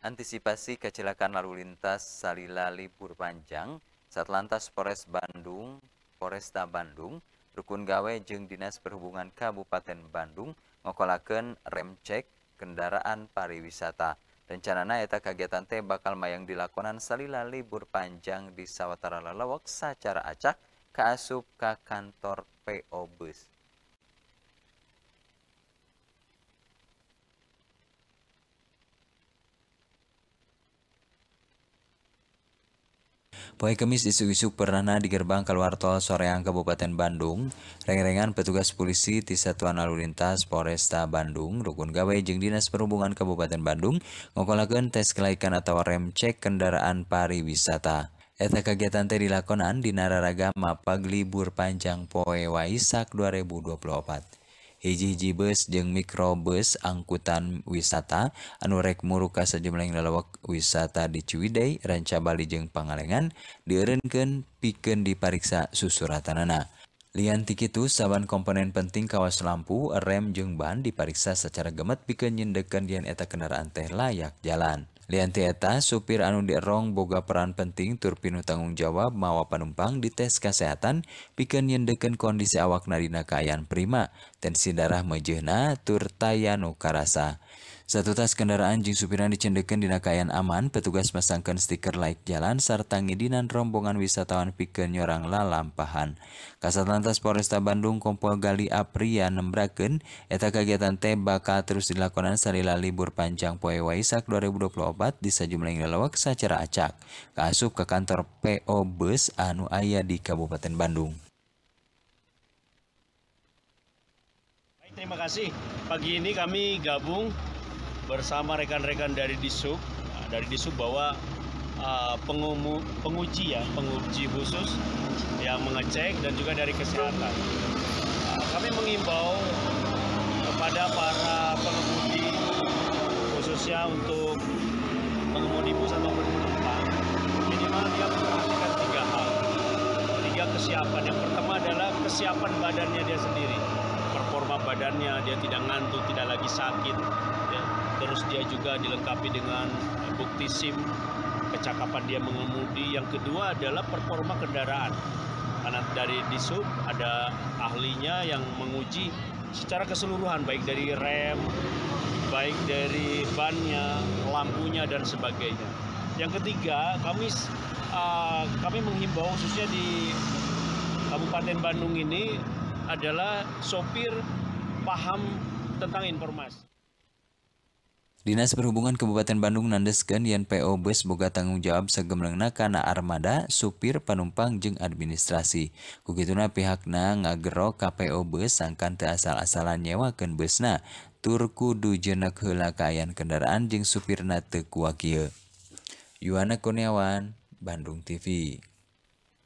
Antisipasi kecelakaan lalu lintas Salila libur panjang, Satlantas Polres Bandung, Polresta Bandung, Rukun Gawe Jeng Dinas Perhubungan Kabupaten Bandung ngokolaken rem cek kendaraan pariwisata. Rencanana eta kegiatan teh bakal mayang dilakonan salila libur panjang di Sawatara Lalawak secara acak kaasup ka kantor PO Bus. Poi Kemis isu-isu pernah di gerbang keluar tol Soreang Kabupaten Bandung. reng petugas polisi di Satuan Lalu Lintas Polresta Bandung, Rukun Gawe jeung Dinas Perhubungan Kabupaten Bandung ngokolakeun tes kelaikan atau rem cek kendaraan pariwisata. Eta kegiatan teh dilakonan di Nararaga Mapag Libur Panjang Poe Waisak 2024. jibes jeng mikrobes angkutan wisata anurek muruka sejemmleg lelewak wisata di Cuwiday Reca Balijeng pangalenngan direken piken dipariksa susura tanana Liantikkiitu Saaban komponen penting kawas lampu rem jengban dipariksa secara gemet pikenyindekendian eta kendaraan teh layak jalan Teta Supir Anu Derong Boga peran penting Turpinu tanggung Jawab Mawa Panumpang di tes Kasehaatan, pikan yendeken kondisi awak Nadinakayan Prima, tensi darah Majena Turkaya Nukarasa. Satu tas kendaraan jing supiran dicendekan di kaayaan aman, petugas masangkan stiker laik jalan serta ngidinan rombongan wisatawan pikeun nyorang lalampahan. Kasat Lantas Polresta Bandung Kompol Gali Apria nembrakeun eta kegiatan teh bakal terus dilakukan salila libur panjang poe Waisak 2024 di sajumlah lelawak secara acak. Kaasup ke kantor PO Bus anu aya di Kabupaten Bandung. terima kasih. Pagi ini kami gabung bersama rekan-rekan dari Disub nah, dari Disub bahwa uh, pengumu, penguji ya penguji khusus yang mengecek dan juga dari kesehatan uh, kami mengimbau kepada para pengemudi khususnya untuk pengemudi bus atau penumpang minimal dia memperhatikan tiga hal tiga kesiapan yang pertama adalah kesiapan badannya dia sendiri badannya dia tidak ngantuk tidak lagi sakit ya. terus dia juga dilengkapi dengan bukti SIM kecakapan dia mengemudi yang kedua adalah performa kendaraan karena dari Dishub ada ahlinya yang menguji secara keseluruhan baik dari rem baik dari bannya lampunya dan sebagainya yang ketiga kami uh, kami menghimbau khususnya di Kabupaten Bandung ini adalah sopir paham tentang informasi. Dinas Perhubungan Kabupaten Bandung nandeskeun yang PO Bus boga tanggung jawab sagemlengna karena armada, supir, penumpang jeng administrasi. Kukituna kituna pihakna ngagero KPO Bus sangkan teu asal-asalan nyewakeun busna, turku kudu jenek kendaraan jeng supirna teu kuat Yuana Kurniawan, Bandung TV.